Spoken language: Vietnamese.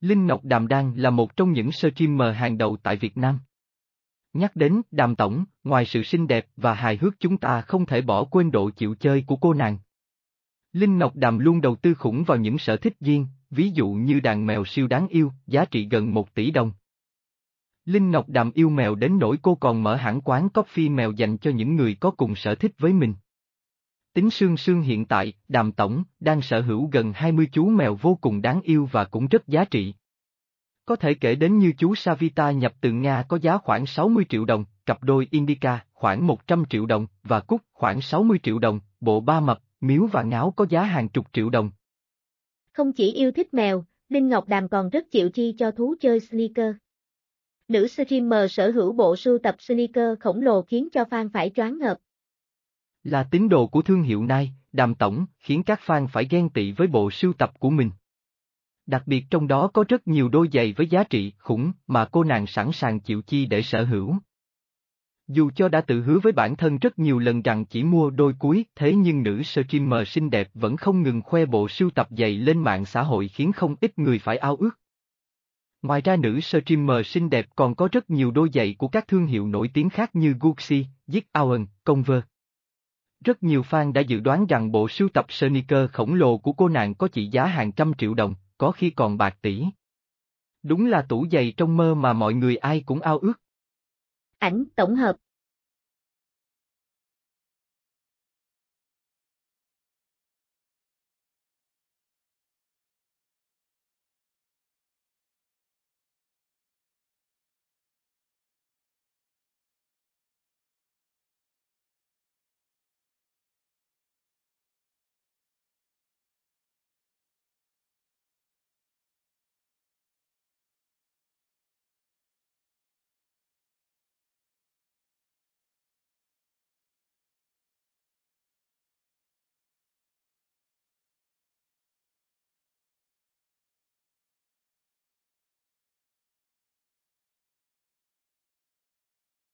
Linh Ngọc Đàm đang là một trong những streamer hàng đầu tại Việt Nam. Nhắc đến Đàm Tổng, ngoài sự xinh đẹp và hài hước chúng ta không thể bỏ quên độ chịu chơi của cô nàng. Linh Ngọc Đàm luôn đầu tư khủng vào những sở thích riêng, ví dụ như đàn mèo siêu đáng yêu, giá trị gần 1 tỷ đồng. Linh Ngọc Đàm yêu mèo đến nỗi cô còn mở hãng quán coffee mèo dành cho những người có cùng sở thích với mình. Tính Sương Sương hiện tại, Đàm Tổng, đang sở hữu gần 20 chú mèo vô cùng đáng yêu và cũng rất giá trị. Có thể kể đến như chú Savita nhập từ Nga có giá khoảng 60 triệu đồng, cặp đôi Indica khoảng 100 triệu đồng và Cúc khoảng 60 triệu đồng, bộ ba mập, miếu và ngáo có giá hàng chục triệu đồng. Không chỉ yêu thích mèo, Linh Ngọc Đàm còn rất chịu chi cho thú chơi sneaker. Nữ streamer sở hữu bộ sưu tập sneaker khổng lồ khiến cho fan phải choáng ngợp. Là tín đồ của thương hiệu Nike, Đàm Tổng khiến các fan phải ghen tị với bộ sưu tập của mình. Đặc biệt trong đó có rất nhiều đôi giày với giá trị khủng mà cô nàng sẵn sàng chịu chi để sở hữu. Dù cho đã tự hứa với bản thân rất nhiều lần rằng chỉ mua đôi cuối, thế nhưng nữ streamer xinh đẹp vẫn không ngừng khoe bộ sưu tập giày lên mạng xã hội khiến không ít người phải ao ước. Ngoài ra nữ streamer xinh đẹp còn có rất nhiều đôi giày của các thương hiệu nổi tiếng khác như Gucci, Dick Owen, Converse. Rất nhiều fan đã dự đoán rằng bộ sưu tập sneaker khổng lồ của cô nàng có trị giá hàng trăm triệu đồng, có khi còn bạc tỷ. Đúng là tủ giày trong mơ mà mọi người ai cũng ao ước. Ảnh tổng hợp